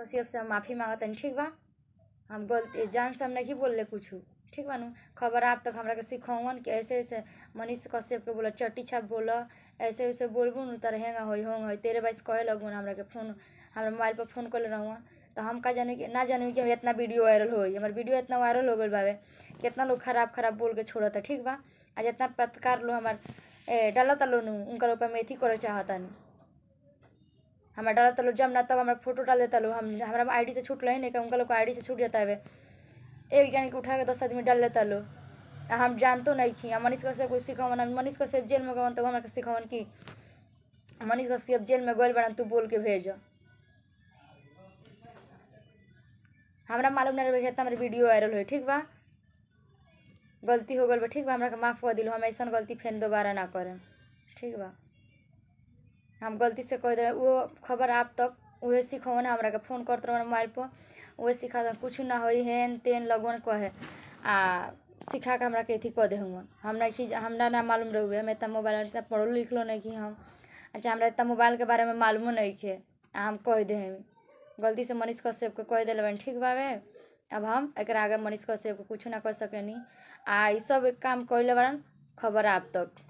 तो सिर्फ से माफ़ी मांगतनी ठीक बा हम गलती जान से हम नहीं रहे कुछ ठीक बा खबर आप तक हमारे के सिखौन कि ऐसे ऐसे मनीष कश्यप के बोला चट्टी छाप बोल ऐसे वैसे बोलबू नू तर हेंगा हो हो तेरे बाइस कह लगून हमरा के फोन हमारे मोबाइल पर फोन कर रहुआ तो हम का जानी कि ना जानू कि इतना वीडियो वायरल हो हमारे वीडियो इतना वायरल हो गए बाबे कितना लोग खराब खराब बोल के था ठीक बा आज इतना पत्रकार लोग हमारे डालता नू उनका लोग मेथी करे चाहता नहीं हमें डाल तलो जम ना तब हमारे फोटो डाल देता हम हमारा आई डी से छूट नहीं का उनका लोग आई डी से छूट जाता है एक जान के उठा के दस आदमी डाल लेता लो हम जानते नहीं कि मनीष कश्यप को सिखवन मनीष कश्यप जेल में गवन तब हमारा सिखावन कि मनीष कश्यप जेल में गोल बना तू बोल के भेज हमारा मालूम नहीं रहे हमारे वीडियो वायरल हुए ठीक बा गलती हो गल ठीक बा हमारा माफ़ कर दिलो हम ऐसा गलती फिर दोबारा ना करें ठीक बा हम गलती से कह दे वो खबर आप तक वह सीखो ना हमारे फोन करते रहो मोबाइल पर वह सीखा दे कुछ ना होई हेन तेन लगवन कहे आ सीखा के हमारे अथी कह दे हुन हम ना कि ना मालूम रहू हम इतना मोबाइल इतना लिख लो नहीं कि हम अच्छा हमारे इतना मोबाइल के बारे में मालूम नहीं है आ हम कह दे गलती से मनीष कश्यप के कह दिल ठीक बाबे अब हम एक आगे मनीष कश्यप के कुछ ना कह सकनी आ सब काम कैले बड़न खबर आप तक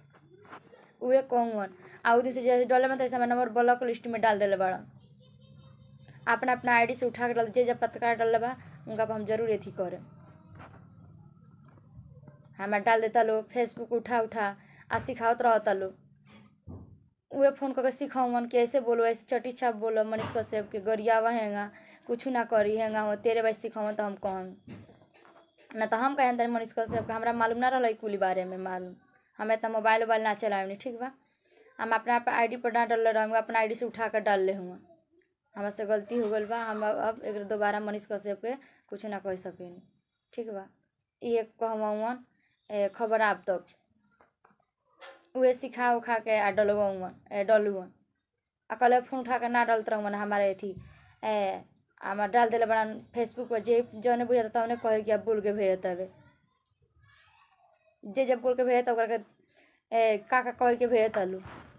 उ कहूँ आ उदी से जैसे डले में तैसे हमारे नंबर ब्लॉक लिस्ट में डाल देले बड़ा अपना अपना आईडी से उठा के डाल जे जब पत्रकार डाल लेबा उनका पर हम जरूर अथी करें हम डाल देता लो फेसबुक उठा उठा आ सिखावत रहता लो वे फोन करके सिखाओ मन कि ऐसे बोलो ऐसे चटी छाप बोलो मनीष सेब के गरिया हैंगा कुछ ना करी हेगा हो तेरे भाई सिखाओ तो हम कहम ना तो हम कहें मनीष कश्यप के हमारा मालूम ना रहा कुली बारे में मालूम हमें तो मोबाइल उबाइल ना नहीं ठीक बा हम अपना आई डी पर ना डाल रहे अपना आई डी से उठा कर डाल ले हमारे से गलती हो गल बा हम अब एक दोबारा मनीष कश्यप के कुछ ना कह सकें ठीक बा ये कहवन खबर आप तक उहे सिखा उखा के आ डलवन डलुअन आ कल फोन उठा के ना डलत रहन हमारे अथी हमार डाल दिल बड़ा फेसबुक पर जे जौने बुझे तबने कहे कि आप बोल के भेज तबे जे जब बोल के भेज तब का कह के भेज तलू